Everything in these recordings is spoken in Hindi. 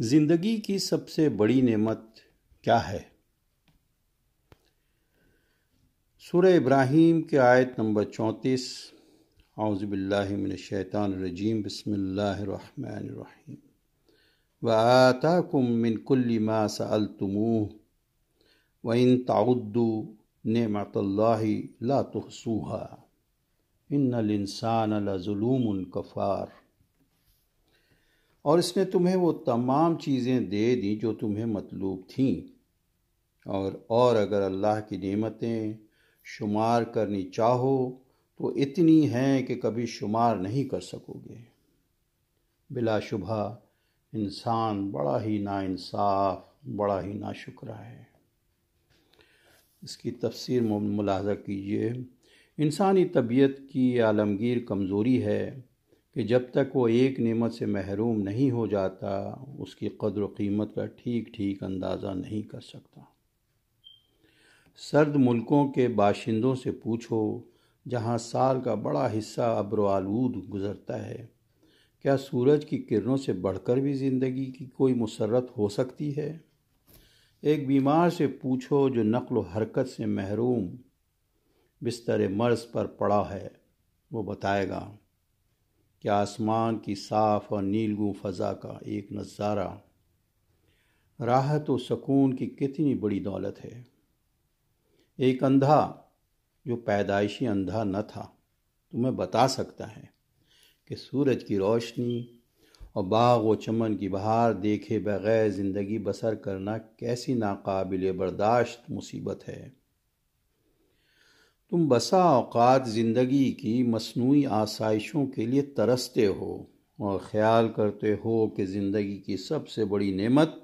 जिंदगी की सबसे बड़ी नेमत क्या है सुर इब्राहिम के आयत नंबर चौंतीस आउज़बिल्लिमिनशैतानरजीम बसमीम वाता कुम मिन कुल्ली मा सअलतमूह व इन ताउद्दू नेमतल्लाही ला तहसूहा इन इंसान लजुलूम कफ़ार और इसने तुम्हें वो तमाम चीज़ें दे दी जो तुम्हें मतलूब थीं और और अगर अल्लाह की नेमतें शुमार करनी चाहो तो इतनी हैं कि कभी शुमार नहीं कर सकोगे बिलाशुबा इंसान बड़ा ही नाइंसाफ बड़ा ही नाशुक्रा है इसकी तफसीर मुलाजा कीजिए इंसानी तबीयत की आलमगीर कमज़ोरी है कि जब तक वो एक नेमत से महरूम नहीं हो जाता उसकी कदर कीमत का ठीक ठीक अंदाज़ा नहीं कर सकता सर्द मुल्कों के बाशिंदों से पूछो जहाँ साल का बड़ा हिस्सा आलूद गुजरता है क्या सूरज की किरणों से बढ़कर भी ज़िंदगी की कोई मुसरत हो सकती है एक बीमार से पूछो जो नकल हरकत से महरूम बिस्तर मर्ज पर पड़ा है वो बताएगा कि आसमान की साफ और नीलगू फ़ज़ा का एक नज़ारा राहत व सकून की कितनी बड़ी दौलत है एक अंधा जो पैदाइशी अंधा न था तुम्हें बता सकता है कि सूरज की रोशनी और बाग व चमन की बहार देखे बगैर ज़िंदगी बसर करना कैसी नाकाबिल बर्दाश्त मुसीबत है तुम बसा अवत ज़िंदगी की मसनू आसाइशों के लिए तरसते हो और ख्याल करते हो कि ज़िंदगी की सबसे बड़ी नेमत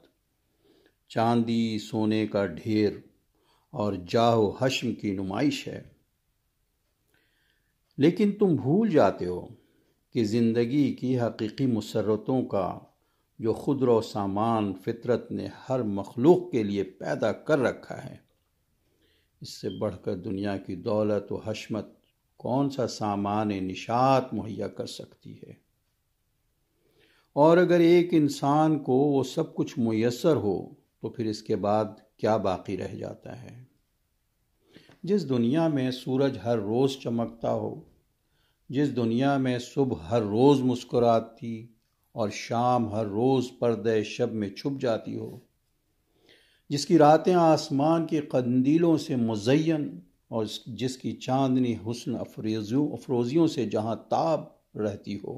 चांदी सोने का ढेर और जाहो हशम की नुमाइश है लेकिन तुम भूल जाते हो कि ज़िंदगी की हकीकी मसरतों का जो खुदर सामान फितरत ने हर मखलूक के लिए पैदा कर रखा है इससे बढ़कर दुनिया की दौलत व हशमत कौन सा सामान निशात मुहैया कर सकती है और अगर एक इंसान को वो सब कुछ मैसर हो तो फिर इसके बाद क्या बाकी रह जाता है जिस दुनिया में सूरज हर रोज़ चमकता हो जिस दुनिया में सुबह हर रोज़ मुस्कुराती और शाम हर रोज़ पर्दे शब में छुप जाती हो जिसकी रातें आसमान के कंदीलों से मुजैन और जिसकी चांदनी हुसन अफरेजू अफरोजियों से जहाँ ताब रहती हो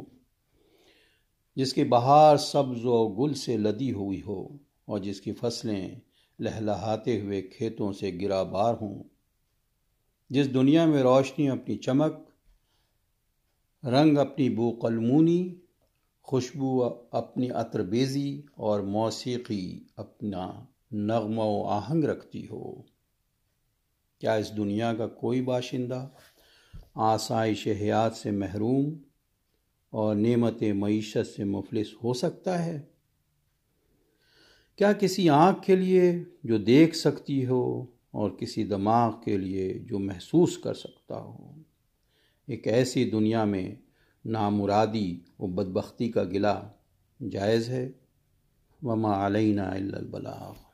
जिसकी बहार सब्ज़ व गुल से लदी हुई हो और जिसकी फसलें लहलहाते हुए खेतों से गिराबार हों जिस दुनिया में रोशनी अपनी चमक रंग अपनी बूकलमूनी खुशबू अपनी अतरबेज़ी और मौसीकी अपना व आहंग रखती हो क्या इस दुनिया का कोई बाशिंदा आसाइश हयात से महरूम और नेमत मीशत से मुफलिस हो सकता है क्या किसी आँख के लिए जो देख सकती हो और किसी दिमाग के लिए जो महसूस कर सकता हो एक ऐसी दुनिया में नामुरादी व बदबख्ती का गिला जायज़ है वमा अलैना बलाग